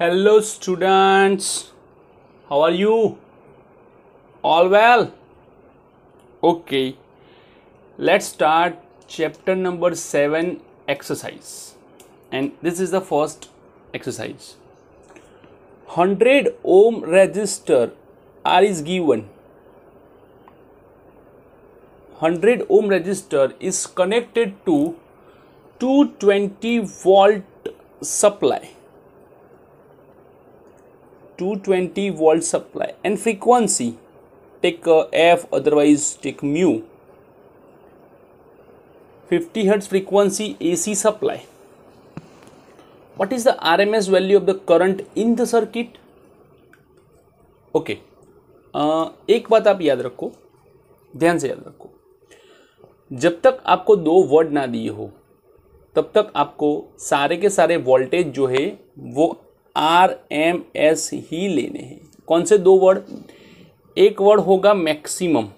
hello students how are you all well okay let's start chapter number 7 exercise and this is the first exercise 100 ohm resistor r is given 100 ohm resistor is connected to 220 volt supply 220 volt supply and frequency take uh, f otherwise take mu 50 hertz frequency ac supply what is the rms value of the current in the circuit okay okay. uh, एक बात आप याद रखो ध्यान से याद रखो जब तक आपको दो वर्ड ना दिए हो तब तक आपको सारे के सारे वोल्टेज जो है वो आर एम एस ही लेने हैं कौन से दो वर्ड एक वर्ड होगा मैक्सिमम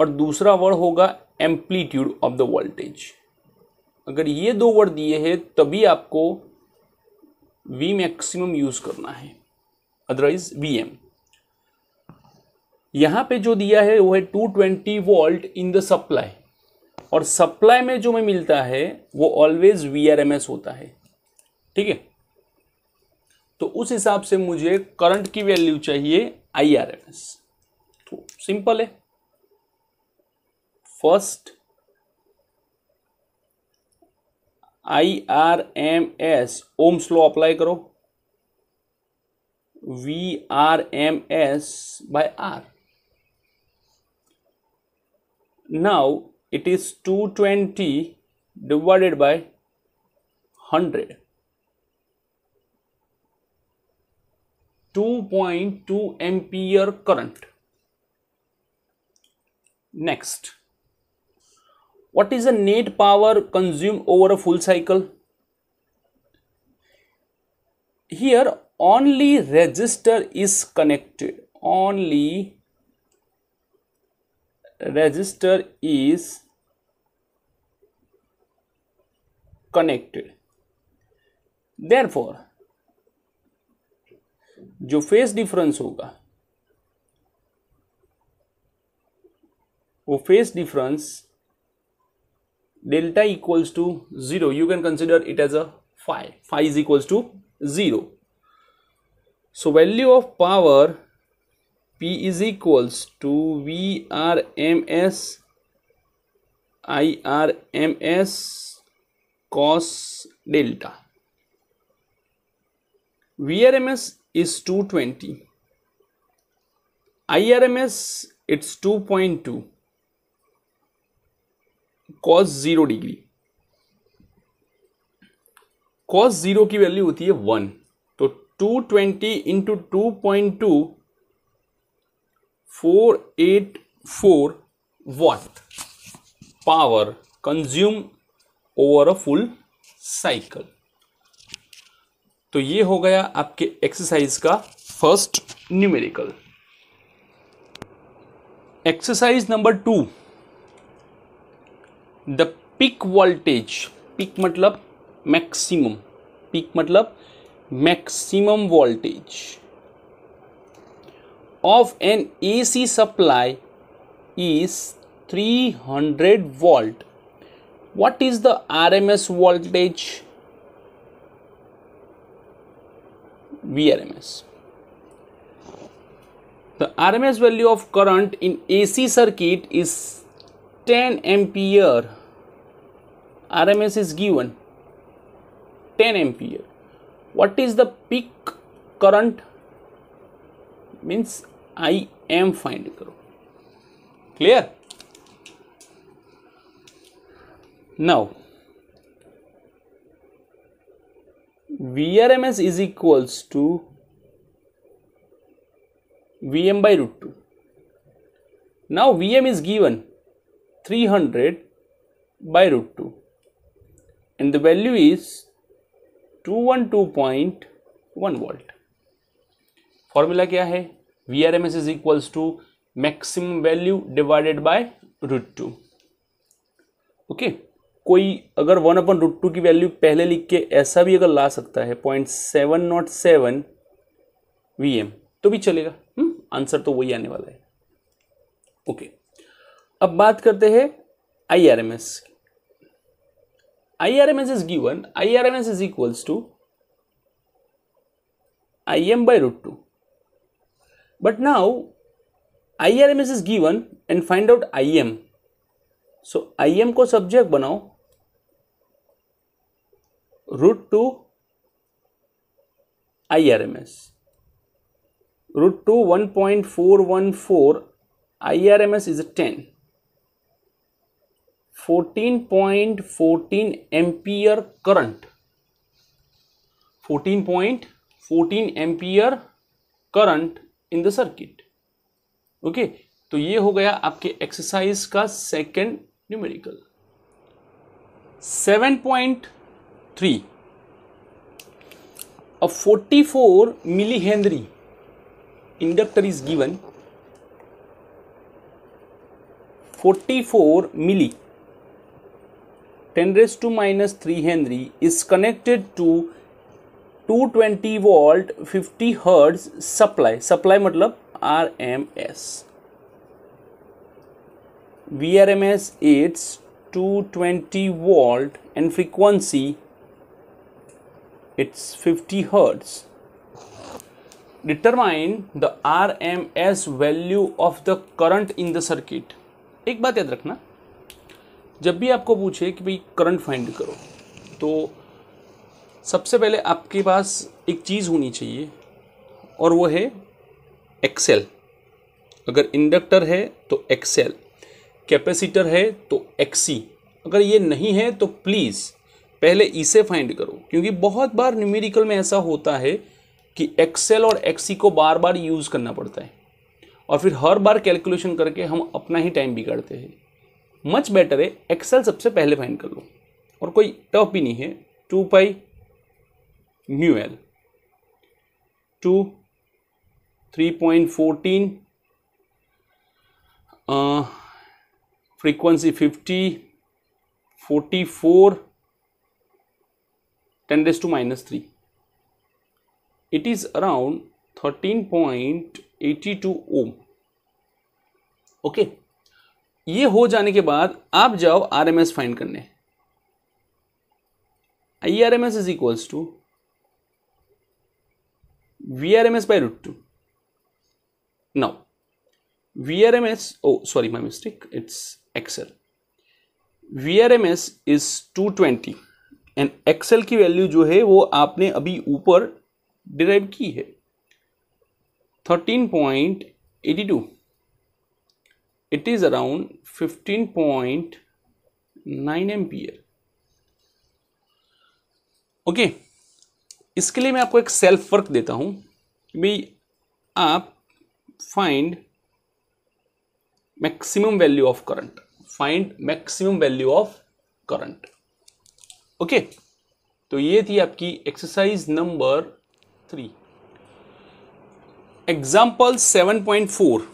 और दूसरा वर्ड होगा एम्पलीट्यूड ऑफ द वोल्टेज अगर ये दो वर्ड दिए हैं तभी आपको वी मैक्सिमम यूज करना है अदरवाइज वी एम यहां पे जो दिया है वो है 220 वोल्ट इन द सप्लाई और सप्लाई में जो हमें मिलता है वो always V R M S होता है ठीक है तो उस हिसाब से मुझे करंट की वैल्यू चाहिए आई आर एम एस तो सिंपल है first I R M S ohm's law apply करो V R M S by R now it is two twenty divided by hundred 2.2 ampere current next what is the net power consumed over a full cycle here only resistor is connected only resistor is connected therefore जो phase difference होगा वो phase difference delta equals to zero you can consider it as a five five is equals to zero so value of power P is equals to V R M S I R M S cos delta V R M S is 220 IRMS it's 2.2 cos 0 degree cos 0 की value होती है 1 तो 220 twenty into two point two four eight four watt power consume over a full cycle तो ये हो गया आपके exercise का first numerical exercise number two the peak voltage peak मतलब मैक्सिमम पिक मतलब maximum voltage of an AC supply is 300 volt what is the RMS voltage VRMS. The RMS value of current in AC circuit is 10 ampere. RMS is given 10 ampere. What is the peak current? Means I am find karo. Clear? Now VRMS is equals to Vm by root 2. Now Vm is given 300 by root 2 and the value is 212.1 volt. Formula क्या है V R M S is equals to maximum value divided by root two okay कोई अगर वन अपन root two की value पहले लिख के ऐसा भी अगर ला सकता है point seven not seven V M तो भी चलेगा आंसर हम्म, तो वही आने वाला है ओके अब बात करते हैं I R M S I R M S is given I R M S is equals to I M by root two but now S is given and find out I M so I M को subject बनाओ root two I R M S root two one point four one four I R M S is ten fourteen point fourteen ampere current fourteen point fourteen ampere current in the circuit okay तो ये हो गया आपके exercise का second numerical seven point 3 a 44 millihenry inductor is given 44 milli 10 raised to minus 3 henry is connected to 220 volt 50 hertz supply supply मतलब RMS VRMS it's 220 volt and frequency it's 50 hertz determine the rms value of the current in the circuit एक बात याद रखना जब भी आपको पूछे कि भाई करंट फाइंड करो तो सबसे पहले आपके पास एक चीज़ होनी चाहिए और वो है एक्सेल अगर इंडक्टर है तो एक्सेल कैपेसिटर है तो एक्सी अगर ये नहीं है तो प्लीज़ पहले इसे फाइंड करो क्योंकि बहुत बार न्यूमेरिकल में ऐसा होता है कि एक्सेल और एक्सी को बार बार यूज़ करना पड़ता है और फिर हर बार कैलकुलेशन करके हम अपना ही टाइम बिगाड़ते हैं मच बेटर है एक्सेल सबसे पहले फाइंड कर लो और कोई टफ भी नहीं है two pi nu L two three point fourteen frequency fifty forty four 10 three it is around thirteen point eighty 13.82 ohm okay ये हो जाने के बाद आप जाओ आर एम एस फाइंड करने I R M S is equals to V R M S by root two now V R M S oh sorry my mistake it's X R V R M S is two twenty and X L की value जो है वो आपने अभी ऊपर derive की है thirteen point eighty two it is around fifteen point nine L okay इसके लिए मैं आपको एक सेल्फ वर्क देता कि भाई आप find maximum value of current find maximum value of current okay तो ये थी आपकी exercise number three example seven point four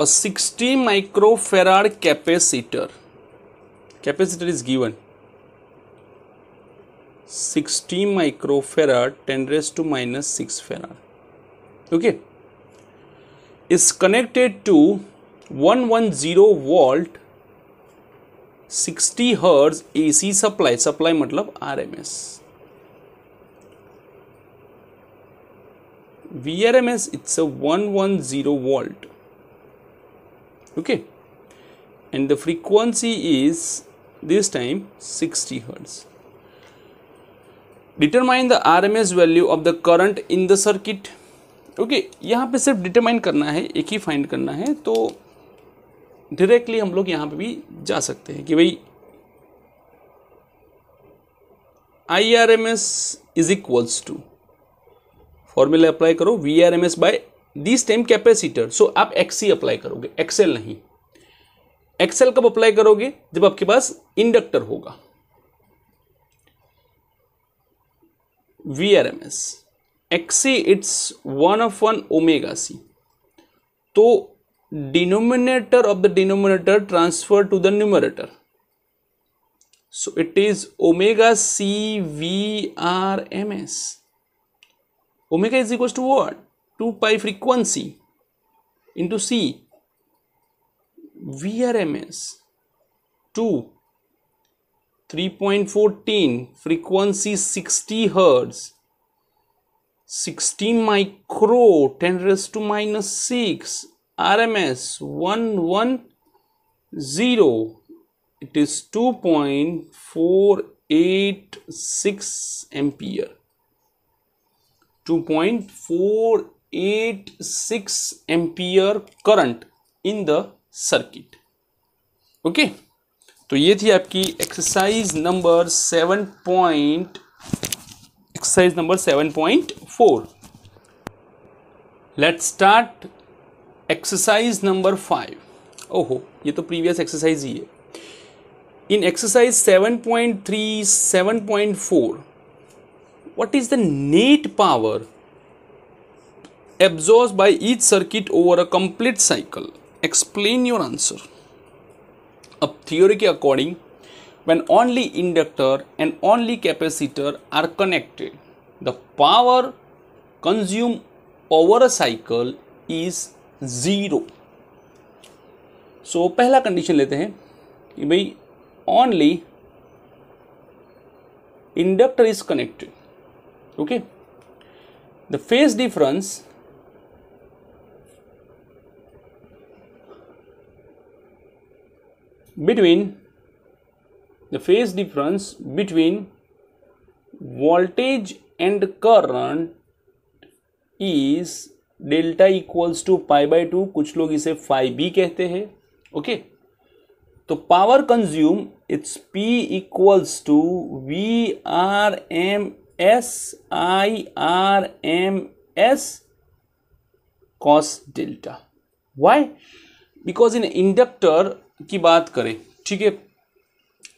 a sixty microfarad capacitor capacitor is given sixty microfarad ten raise to minus six farad okay is connected to one one zero volt sixty hertz A C supply supply मतलब R R M S V M S it's a one one zero volt okay and the frequency is this time sixty hertz determine the RMS value of the current in the circuit okay यहां पे सिर्फ determine करना है एक ही find करना है तो directly हम लोग यहाँ पे भी जा सकते हैं कि भाई I R M S is equals to formula apply करो V R M S by this time capacitor so आप एक्सी अप्लाई करोगे एक्सेल नहीं एक्सेल कब अप्लाई करोगे जब आपके पास इंडक्टर होगा V R M S X C it's one of one omega C तो denominator of the denominator transfer to the numerator so it is omega c v r m s omega is equals to what 2 pi frequency into C V R M S 2 3.14 frequency 60 hertz 60 micro 10 raised to minus 6 R M S one one zero it is two point four eight six ampere two point four eight six ampere current in the circuit okay तो ये थी आपकी exercise number seven point exercise number seven point four let's start Exercise number five. ओहो ये तो previous exercise ही exercise. In exercise 7.3 7.4 what is the net power absorbed by each circuit over a complete cycle explain your answer a theory according when only inductor and only capacitor are connected the power consumed over a cycle is zero so so, पहला condition लेते हैं कि भाई only inductor is connected okay the phase difference between the phase difference between voltage and current is delta equals to pi by two कुछ लोग इसे five B कहते हैं ओके तो power consume it's P equals to V R M S I R M S cos delta why because in inductor की बात करें ठीक है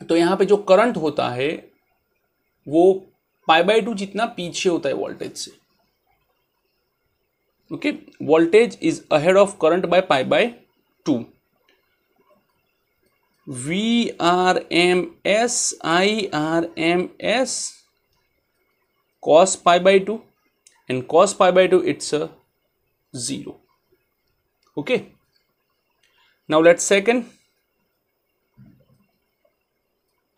तो यहां पे जो करंट होता है वो पाई बाई टू जितना पीछे होता है वोल्टेज से okay voltage is ahead of current by pi by two V R M S I R M S cos pi by two and cos pi by two it's a zero okay now let second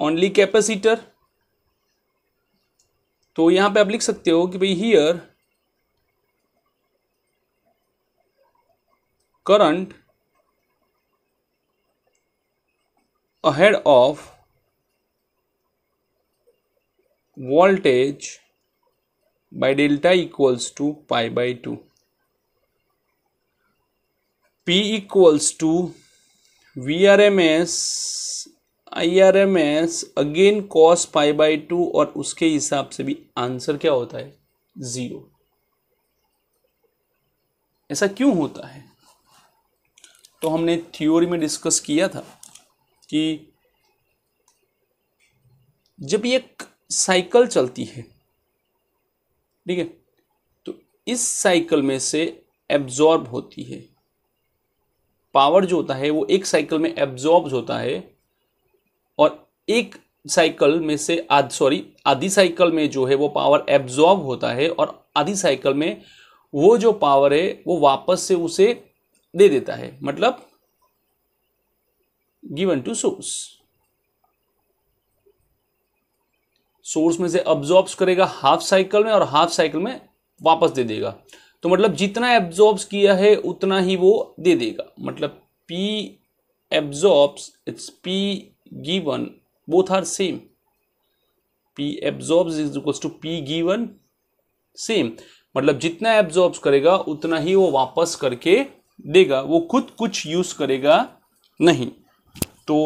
only capacitor तो यहां पे आप लिख सकते हो कि भाई here current ahead of voltage by delta equals to pi by 2 p equals to vrms irms again cos pi by 2 और उसके हिसाब से भी आंसर क्या होता है ज़ीरो ऐसा क्यों होता है तो हमने थ्योरी में डिस्कस किया था कि जब ये साइकिल चलती है ठीक है तो इस साइकिल में से एब्जॉर्ब होती है पावर जो होता है वो एक साइकिल में एब्जॉर्ब होता है और एक साइकिल में से आध सॉरी आधी साइकिल में जो है वो पावर एब्जॉर्ब होता है और आधी साइकिल में वो जो पावर है वो वापस से उसे दे देता है मतलब गिवन टू सोर्स सोर्स में से अब्जॉर्ब्स करेगा हाफ साइकिल में और हाफ साइकिल में वापस दे देगा तो मतलब जितना एब्जॉर्ब किया है उतना ही वो दे देगा मतलब P absorbs it's P given both are same P absorb is equals to P given same मतलब जितना एब्जॉर्ब करेगा उतना ही वो वापस करके देगा वो खुद कुछ यूज़ करेगा नहीं तो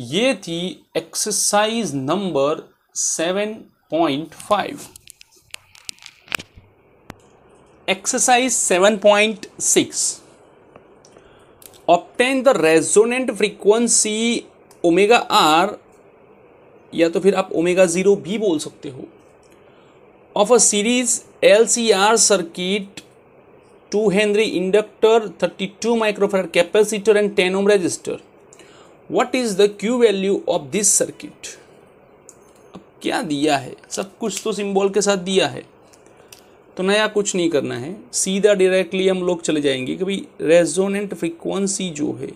ये थी exercise number seven point five exercise seven point six obtain the resonant frequency omega R या तो फिर आप ओमेगा ज़ीरो भी बोल सकते हो of a series L C R circuit two henry inductor thirty two microfarad capacitor and ten ohm resistor what is the Q value of this circuit अब क्या दिया है सब कुछ तो सिंबल के साथ दिया है तो नया कुछ नहीं करना है सीधा डायरेक्टली हम लोग चले जाएंगे कि भाई रेजोनेंट फ्रिक्वेंसी जो है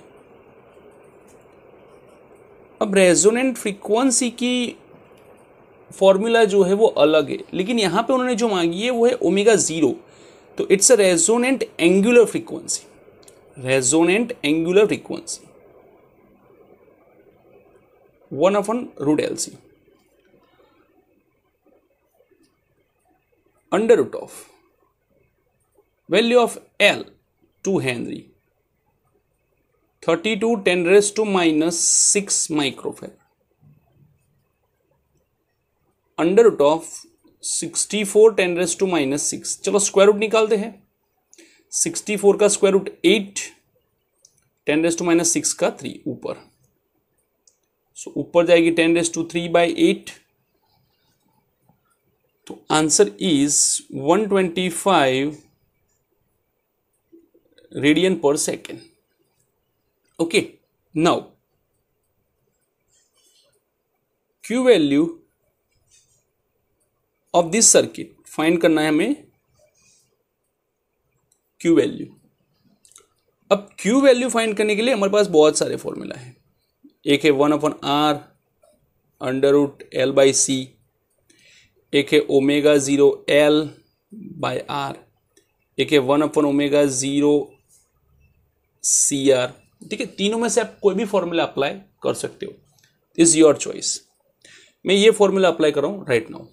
अब रेजोनेंट फ्रिक्वेंसी की फॉर्मूला जो है वो अलग है लेकिन यहाँ पे उन्होंने जो मांगी है वो है ओमेगा ज़ीरो तो it's a resonant angular frequency resonant angular frequency one upon root L C under root of value of L two henry thirty two ten raise to minus six microfarad under root of sixty four ten raise to minus six चलो square root निकालते हैं sixty four का square root eight ten raise to minus six का three ऊपर सो ऊपर जाएगी ten raise to three by eight तो answer is one twenty five radian पर second okay now Q value of this circuit find करना है हमें क्यू वैल्यू अब क्यू वैल्यू फाइंड करने के लिए हमारे पास बहुत सारे फॉर्मूला है एक है one upon R under root L by C एक है omega zero L by R एक है one upon omega zero C R ठीक है तीनों में से आप कोई भी फॉर्मूला अप्लाई कर सकते हो इज़ योर चॉइस मैं ये फॉर्मूला अप्लाई कर रहा हूँ right now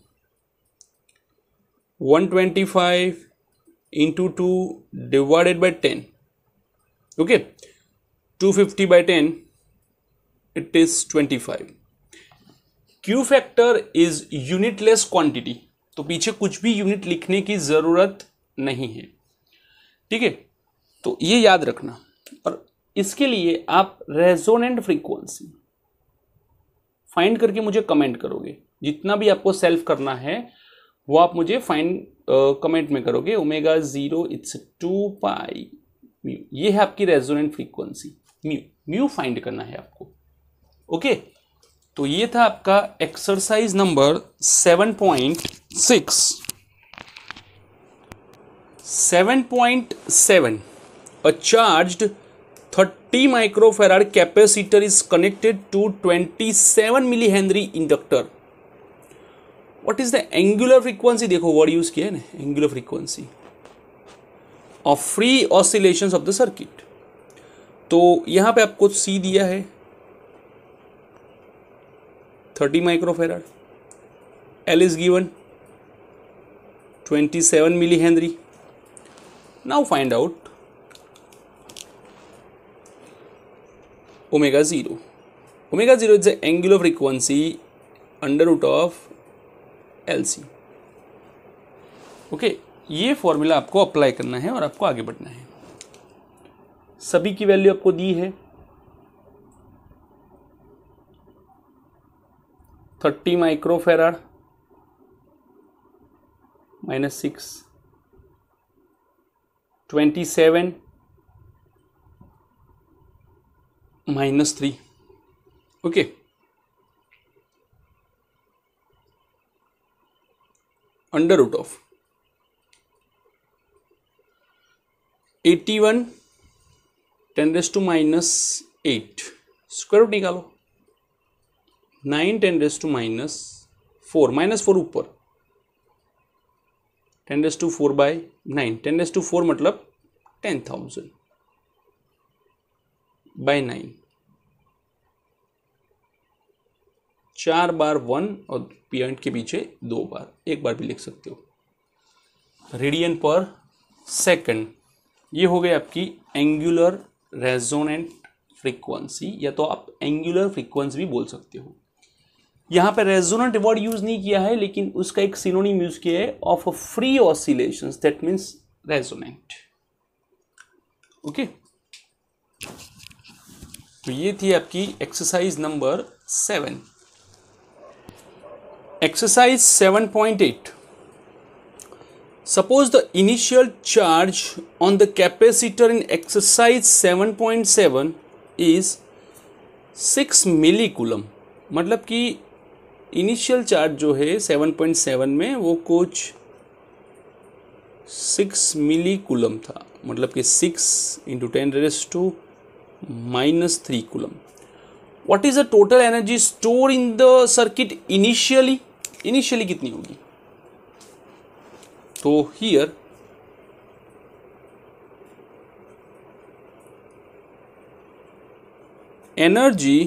one twenty five into two divided by ten okay two fifty by ten it is twenty five Q factor is unitless quantity तो पीछे कुछ भी यूनिट लिखने की ज़रूरत नहीं है ठीक है तो ये याद रखना और इसके लिए आप रेजोनेंट फ्रीक्वेंसी फाइंड करके मुझे कमेंट करोगे जितना भी आपको सेल्फ करना है वो आप मुझे फाइंड कमेंट में करोगे omega zero it's two pi mu ये है आपकी resonant frequency mu mu find करना है आपको ओके okay? तो ये था आपका exercise number seven point six seven point seven a charged thirty microfarad capacitor is connected to twenty seven milli henry inductor what is the angular frequency देखो word use किया है ना angular frequency of free oscillation of the circuit तो यहां पे आपको C दिया है thirty microfarad L is given twenty seven milli henry now find out omega zero omega zero is the angular frequency under root of C okay ये formula आपको apply करना है और आपको आगे बढ़ना है सभी की वैल्यू आपको दी है thirty farad minus six twenty seven minus three okay under root of eighty one ten raise to minus eight square root निकालो nine ten raise to minus four minus four ऊपर ten raise to four by nine ten raise to four मतलब ten thousand by nine चार बार one और point के पीछे दो बार एक बार भी लिख सकते हो रेडियन पर सेकंड ये हो गई आपकी एंगुलर रेजोनेंट फ्रीक्वेंसी या तो आप एंगुलर फ्रीक्वेंसी भी बोल सकते हो यहाँ पे रेजोनेंट वर्ड यूज नहीं किया है लेकिन उसका एक सिनोनिम यूज किया है of free oscillation that means resonant okay तो ये थी आपकी exercise number seven exercise seven point eight suppose the initial charge on the capacitor in exercise seven point seven is six milli millicoulomb मतलब कि initial charge जो है seven point seven में वो कुछ सिक्स मिली मिलीकुलम था मतलब कि six into ten raise to minus three coulomb what is the total energy store in the circuit initially initially कितनी होगी तो here energy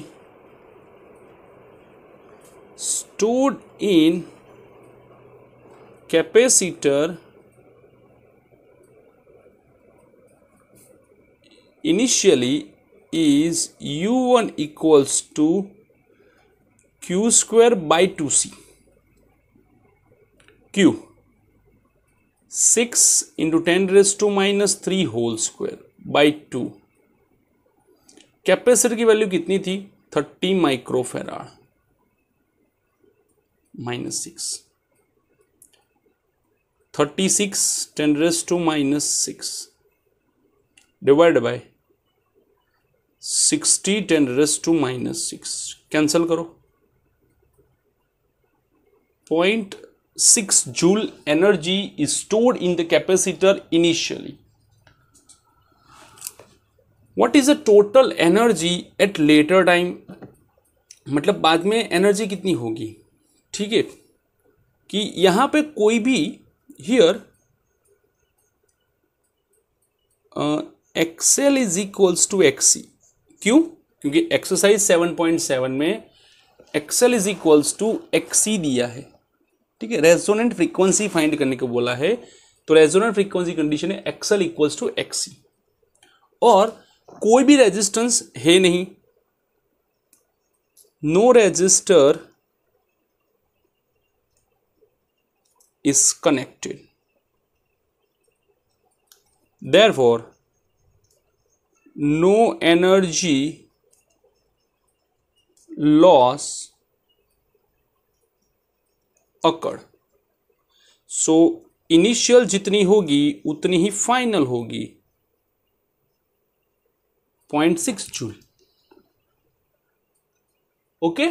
stored in capacitor initially is U one equals to Q square by two C Q six into ten raise to minus three whole square by two capacitor की value कितनी थी thirty microfarad minus six thirty six ten raise to minus six divide by sixty ten raise to minus six cancel करो point 6 joule energy is stored in the capacitor initially. What is the total energy at later time? मतलब बाद में energy कितनी होगी ठीक है कि यहां पे कोई भी here XL is equals to XC क्यों क्योंकि एक्सरसाइज 7.7 में XL is equals to XC दिया है ठीक है रेजोनेंट फ्रीक्वेंसी फाइंड करने को बोला है तो रेजोनेंट फ्रीक्वेंसी कंडीशन है एक्सएल इक्वल्स टू एक्सी और कोई भी रेजिस्टेंस है नहीं no resistor is connected therefore no energy loss occur so initial जितनी होगी उतनी ही फाइनल होगी पॉइंट सिक्स जूल ओके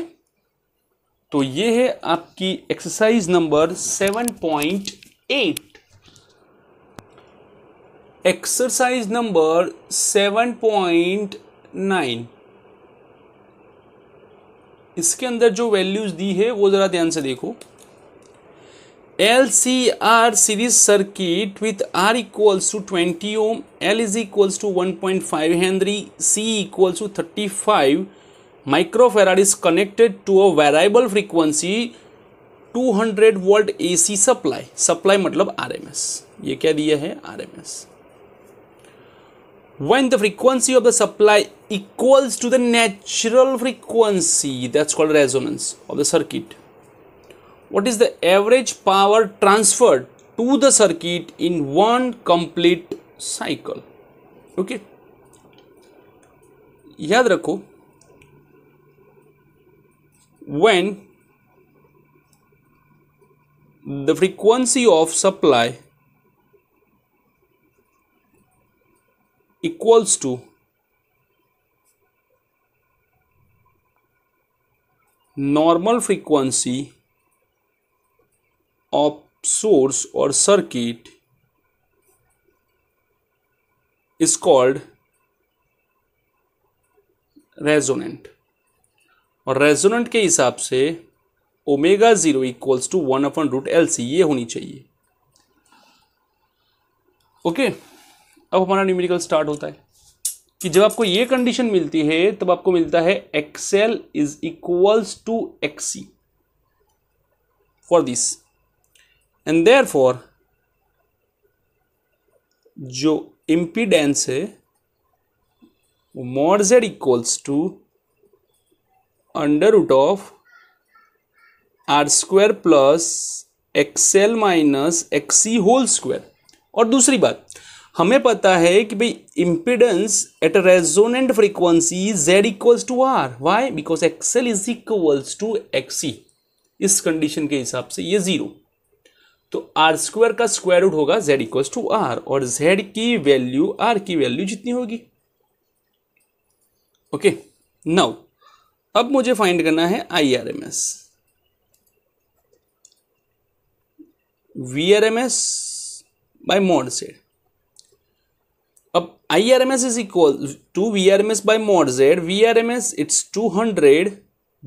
तो ये है आपकी exercise number seven point eight exercise number seven point nine इसके अंदर जो वैल्यूज दी है वो ज़रा ध्यान से देखो LCR series circuit with R equals to 20 ohm, L is equals to 1.5 Henry, C equals to 35 microfarad is connected to a variable frequency 200 volt AC supply supply मतलब आरएमएस ये क्या दिया है RMS when the frequency of the supply equals to the natural frequency that's called resonance of the circuit what is the average power transferred to the circuit in one complete cycle okay याद रखो when the frequency of supply equals to normal frequency of source और circuit is called resonant और resonant के हिसाब से omega zero equals to one upon root L C ये होनी चाहिए ओके okay? अब हमारा न्यूमेरिकल स्टार्ट होता है कि जब आपको ये कंडीशन मिलती है तब आपको मिलता है XL is equals to XC for this and for जो इम्पीडेंस है वो mod Z equals to under root of R square plus XL minus XC whole square और दूसरी बात हमें पता है कि भाई impedance at resonant frequency Z equals to R why because XL is equals to XC इस कंडीशन के हिसाब से ये जीरो तो आर स्क्वायर का स्क्वायर रूट होगा जेड इक्व टू आर और जेड की वैल्यू आर की वैल्यू जितनी होगी ओके नाउ अब मुझे फाइंड करना है I R M S V R M S by mod से अब I R M S is equal to V R M S by mod Z V R M S it's two hundred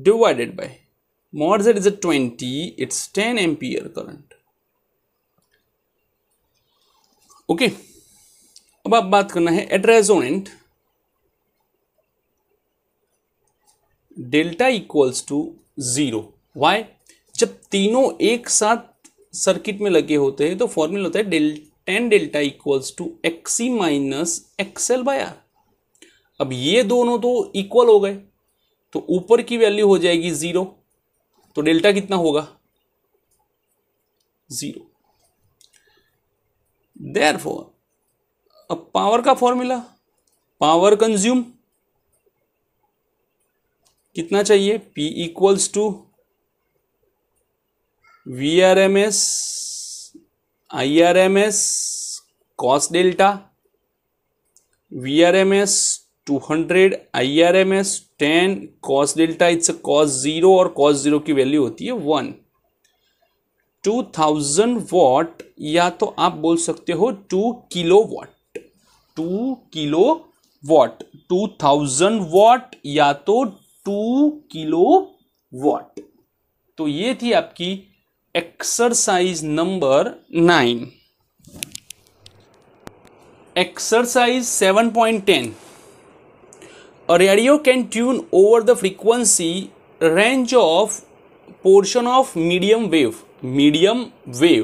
divided by mod Z is a twenty it's ten ampere current okay अब आप बात करना है एड्रेजोनेंट delta equals to zero why जब तीनों एक साथ circuit में लगे होते हैं तो फॉर्मूला होता है डेल tan delta equals to XC minus XL by R अब ये दोनों तो इक्वल हो गए तो ऊपर की वैल्यू हो जाएगी जीरो तो डेल्टा कितना होगा जीरो देर फोर अब पावर का फॉर्मूला पावर कंज्यूम कितना चाहिए P equals to V R M S I R M S cos delta V R M S two hundred I R M S ten cos delta it's cos zero और cos zero की value होती है one two thousand watt या तो आप बोल सकते हो two kilo watt two kilo watt two thousand watt या तो टू किलो वॉट तो ये थी आपकी exercise number nine exercise seven point ten radio can tune over the frequency range of portion of medium wave medium wave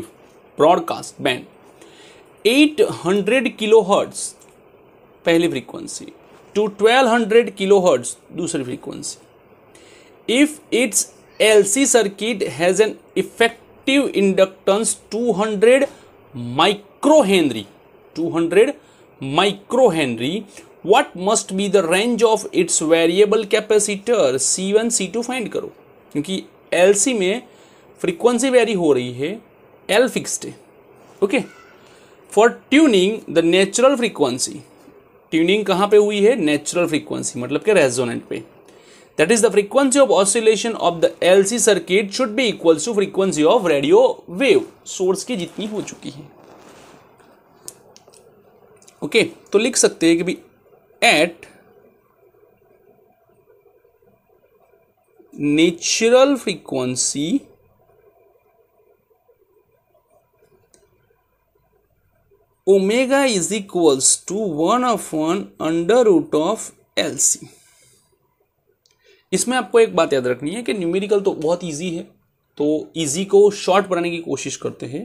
broadcast band 800 kilohertz पहली frequency to 1200 kilohertz दूसरी frequency if its LC circuit has an effective inductance 200 micro henry 200 micro henry what must be the range of its variable capacitor C one C two find करो क्योंकि LC में frequency vary हो रही है L fixed है okay for tuning the natural frequency tuning कहाँ पे हुई है नेचुरल फ्रीक्वेंसी मतलब के रेजोनेंट पे that is the frequency of oscillation of the L C circuit should be equal to frequency of radio wave source की जितनी हो चुकी है ओके okay, तो लिख सकते हैं कि भी at natural frequency omega is equals to 1 under under root of LC. इसमें आपको एक बात याद रखनी है कि न्यूमेरिकल तो बहुत इजी है तो इजी को शॉर्ट बनाने की कोशिश करते हैं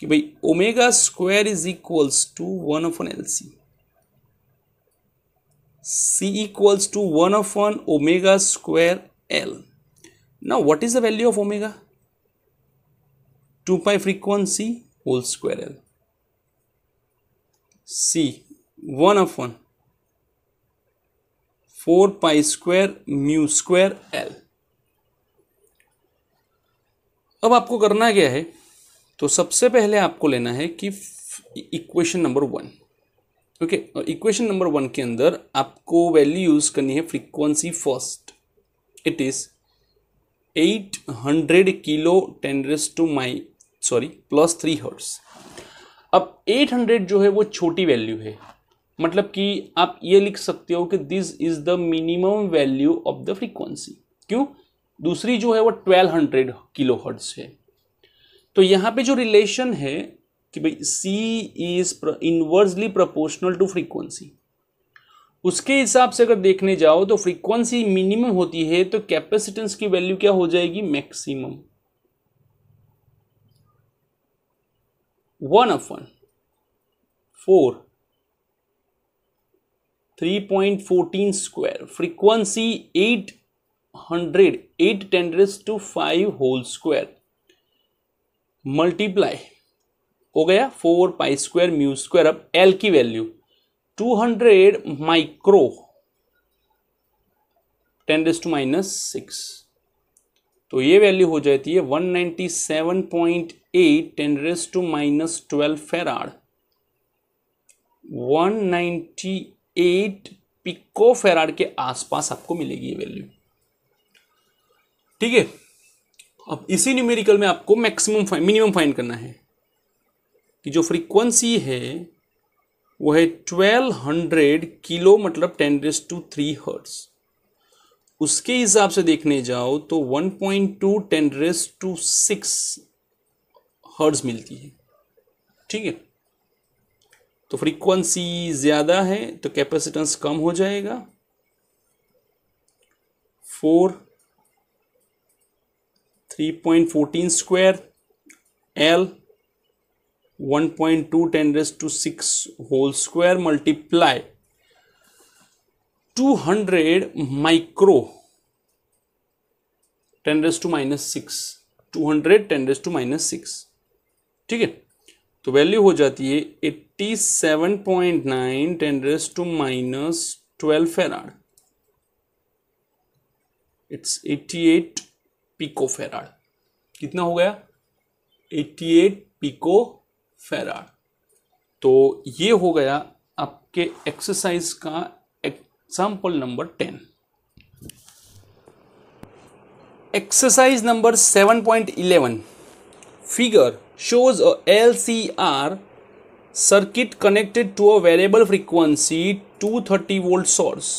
कि भाई omega square is equals to one of L C C equals to one of omega square L ना what is the value of omega two pi frequency whole square L C one one four pi square mu square L अब आपको करना क्या है तो सबसे पहले आपको लेना है कि इक्वेशन नंबर वन ओके और इक्वेशन नंबर वन के अंदर आपको वैल्यू यूज करनी है frequency first it is eight hundred kilo ten raise to my sorry plus three hertz अब 800 जो है वो छोटी वैल्यू है मतलब कि आप ये लिख सकते हो कि this is the minimum value of the frequency क्यों दूसरी जो है वो 1200 हंड्रेड किलो हर्ट्स है तो यहाँ पे जो रिलेशन है कि भाई C is inversely proportional to frequency उसके हिसाब से अगर देखने जाओ तो फ्रीक्वेंसी मिनिमम होती है तो कैपेसिटेंस की वैल्यू क्या हो जाएगी maximum 1 of 1 4 3.14 square frequency 800 8 10 raised to 5 whole square multiply हो गया 4 pi square mu square अब L की value 200 micro 10 raised to minus 6 तो ये वैल्यू हो जाती है 197.8 ten raise to minus twelve farad eight pico farad के आसपास आपको मिलेगी ये वैल्यू ठीक है अब इसी न्यूमेरिकल में आपको मैक्सिमम फाइन मिनिमम फाइंड करना है कि जो फ्रीक्वेंसी है वो है 1200 किलो मतलब 10 रेस टू थ्री हर्ट्स उसके हिसाब से देखने जाओ तो 1.2 point two ten raise to six hertz मिलती है ठीक है तो फ्रीक्वेंसी ज़्यादा है तो कैपेसिटेंस कम हो जाएगा four three point fourteen square L one point two ten raise to six whole square multiply 200 micro 10 raise to minus six two hundred ten raise to minus six ठीक है तो वैल्यू हो जाती है eighty seven point nine ten raise to minus twelve farad it's eighty eight pico farad कितना हो गया eighty eight pico farad तो ये हो गया आपके एक्सरसाइज का sample number ten exercise number seven point eleven figure shows a L C R circuit connected to a variable frequency two thirty volt source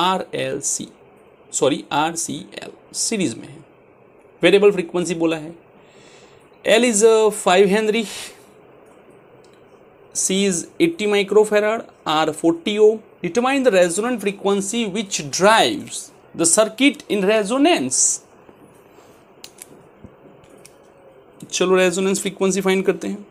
R L C sorry R C L series में है variable frequency बोला है L is five henry C is eighty microfarad R forty ohm Determine the resonant frequency which drives the circuit in resonance. चलो resonance frequency find करते हैं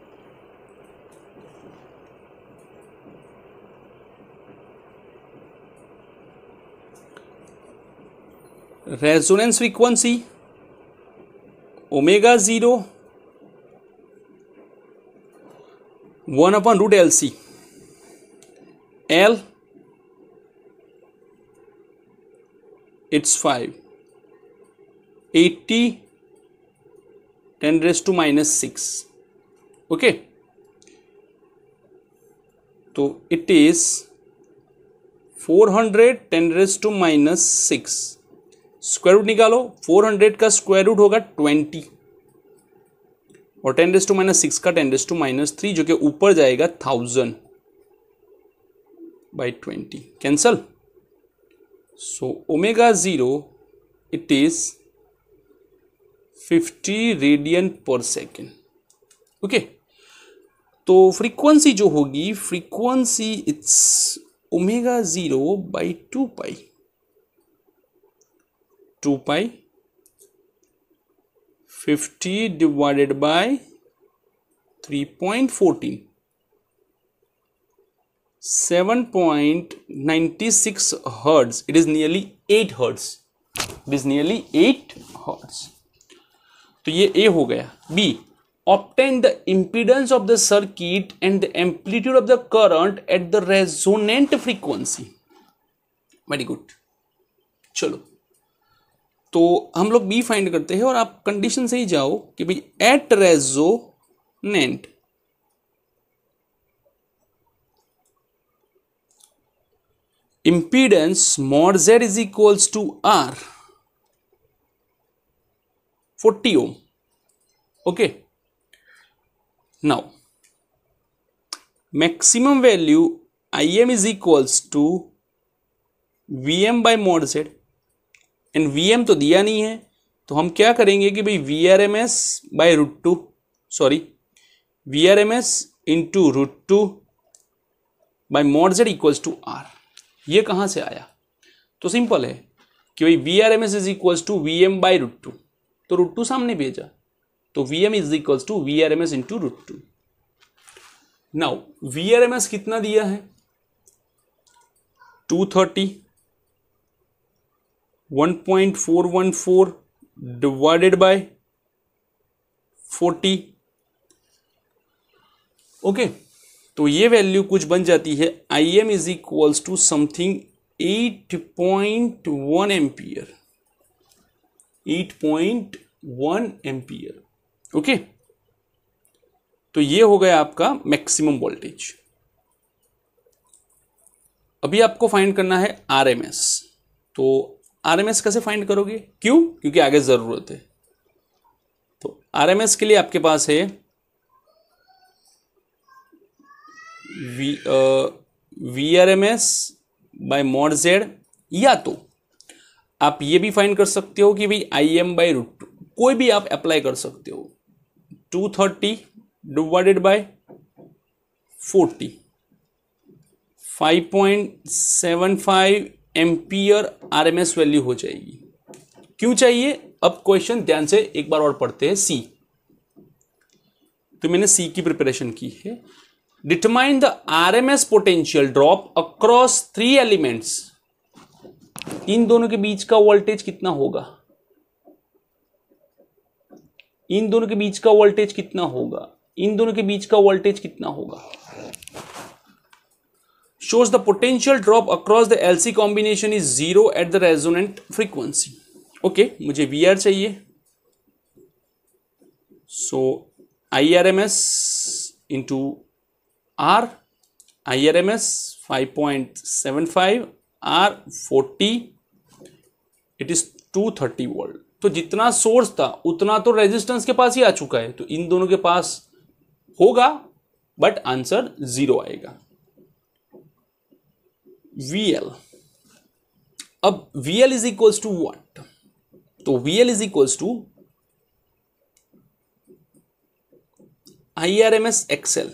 resonance frequency omega zero one upon root L C L it's 5 80 10 raised to minus 6 okay so it is 400 10 raised to minus 6 square root निकालो 400 का square root होगा 20 और 10 raise to minus six का 10 raise to minus three जो कि ऊपर जाएगा thousand by twenty cancel so omega 0 it is 50 radian पर सेकेंड ओके तो फ्रीक्वेंसी जो होगी frequency it's omega zero by two pi two pi fifty divided by three point fourteen 7.96 hertz it is nearly 8 hertz it is nearly 8 hertz तो ये A हो गया B obtain the impedance of the circuit and the amplitude of the current at the resonant frequency very good चलो तो हम लोग B find करते हैं और आप कंडीशन से ही जाओ कि भाई at resonant impedance mod z is equals to r 40 ohm okay now maximum value im is equals to vm by mod z and vm तो दिया नहीं है तो हम क्या करेंगे कि भाई V R M S by root two sorry V R M S into root two by mod Z equals to R ये कहाँ से आया तो सिंपल है कि भाई V R M S is equal to V M by root two तो root two सामने भेजा तो V M is equal to V R M S into root two now V R M S कितना दिया है two thirty one point four one four divided by forty okay okay. तो ये value कुछ बन जाती है I M is equals to something eight point one ampere eight point one ampere okay तो ये हो गया आपका मैक्सिमम वोल्टेज अभी आपको फाइंड करना है आरएमएस तो आरएमएस कैसे फाइंड करोगे क्यों क्योंकि आगे ज़रूरत है तो आरएमएस के लिए आपके पास है V R M S by mod Z या तो आप ये भी फाइंड कर सकते हो कि भाई I M by root two कोई भी आप अप्लाई कर सकते हो two thirty divided by forty five point seven five amperes value हो जाएगी क्यों चाहिए अब क्वेश्चन ध्यान से एक बार और पढ़ते हैं सी तो मैंने सी की प्रिपरेशन की है determine the R M S potential drop across three elements इन दोनों के बीच का वोल्टेज कितना होगा इन दोनों के बीच का वोल्टेज कितना होगा इन दोनों के बीच का वोल्टेज कितना होगा shows the potential drop across the L C combination is zero at the resonant frequency okay मुझे वी आर चाहिए so I R M S into R I R M S five point seven five R forty it is two thirty volt तो जितना source था उतना तो resistance के पास ही आ चुका है तो इन दोनों के पास होगा बट आंसर जीरो आएगा एल अब L is equals to what तो L is equals to I R M S X L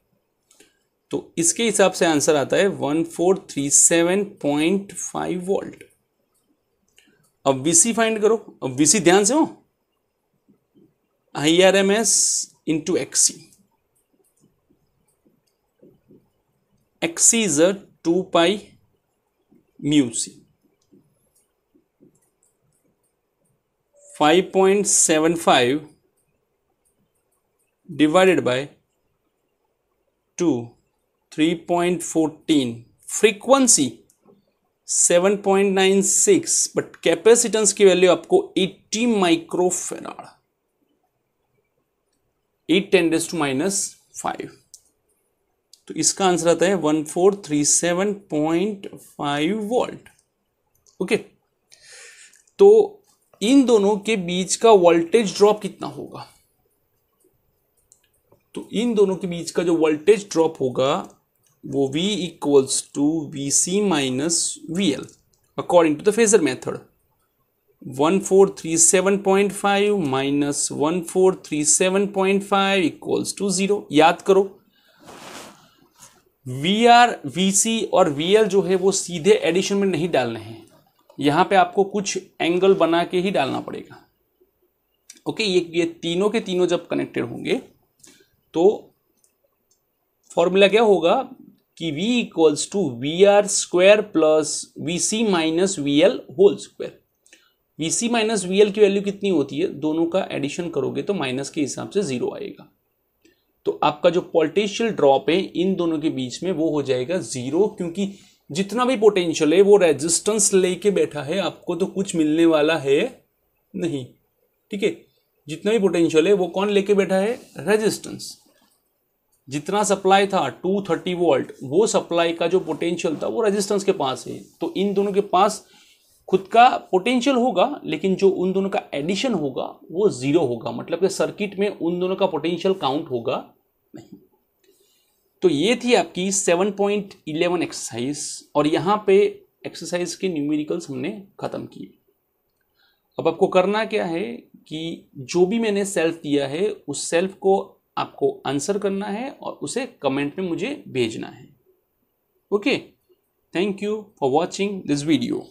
तो इसके हिसाब से आंसर आता है one four three seven point five volt अब वीसी फाइंड करो अब वीसी ध्यान से हो I R M S into X C X C is a two pi mu C five point seven five divided by two 3.14 frequency 7.96 but capacitance की value आपको 80 microfarad 8 ten raise to minus five तो इसका answer आता है 1437.5 volt okay तो इन दोनों के बीच का वोल्टेज ड्रॉप कितना होगा तो इन दोनों के बीच का जो वोल्टेज ड्रॉप होगा वो V equals to V C minus V L according to the phasor method 1437.5 minus 1437.5 equals to zero याद करो वी आर वी सी और वी एल जो है वो सीधे एडिशन में नहीं डालने हैं यहां पे आपको कुछ एंगल बना के ही डालना पड़ेगा ओके ये ये तीनों के तीनों जब कनेक्टेड होंगे तो फॉर्मूला क्या होगा कि v equals to V R square plus V C minus V L whole square V C minus V L की वैल्यू कितनी होती है दोनों का एडिशन करोगे तो माइनस के हिसाब से जीरो आएगा तो आपका जो पोटेंशियल ड्रॉप है इन दोनों के बीच में वो हो जाएगा जीरो क्योंकि जितना भी पोटेंशियल है वो रेजिस्टेंस लेके बैठा है आपको तो कुछ मिलने वाला है नहीं ठीक है जितना भी पोटेंशियल है वो कौन लेके बैठा है रेजिस्टेंस जितना सप्लाई था 230 वोल्ट वो सप्लाई का जो पोटेंशियल था वो रेजिस्टेंस के पास है तो इन दोनों के पास खुद का पोटेंशियल होगा लेकिन जो उन दोनों का एडिशन होगा वो ज़ीरो होगा मतलब कि सर्किट में उन दोनों का पोटेंशियल काउंट होगा नहीं तो ये थी आपकी 7.11 एक्सरसाइज और यहाँ पे एक्सरसाइज के न्यूमेरिकल्स हमने ख़त्म किए अब आपको करना क्या है कि जो भी मैंने सेल्फ दिया है उस सेल्फ को आपको आंसर करना है और उसे कमेंट में मुझे भेजना है okay thank you for watching this video